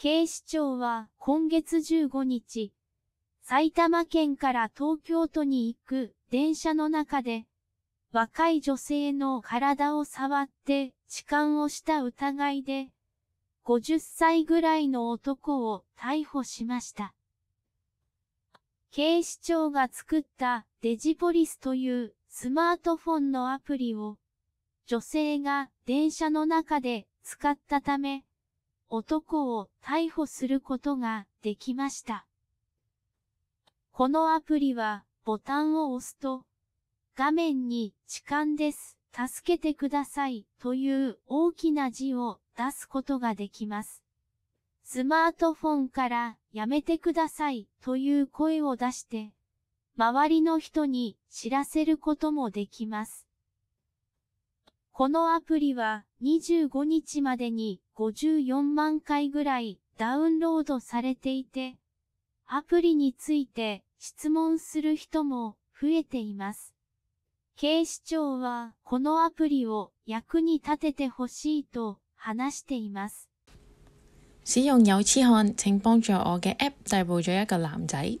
警視庁は今月15日、埼玉県から東京都に行く電車の中で、若い女性の体を触って痴漢をした疑いで、50歳ぐらいの男を逮捕しました。警視庁が作ったデジポリスというスマートフォンのアプリを女性が電車の中で使ったため、男を逮捕することができました。このアプリはボタンを押すと画面に痴漢です。助けてくださいという大きな字を出すことができます。スマートフォンからやめてくださいという声を出して、周りの人に知らせることもできます。このアプリは25日までに54万回ぐらいダウンロードされていて、アプリについて質問する人も増えています。警視庁はこのアプリを役に立ててほしいと話しています。使用有痴漢請助我嘅 App 逮捕咗一男仔。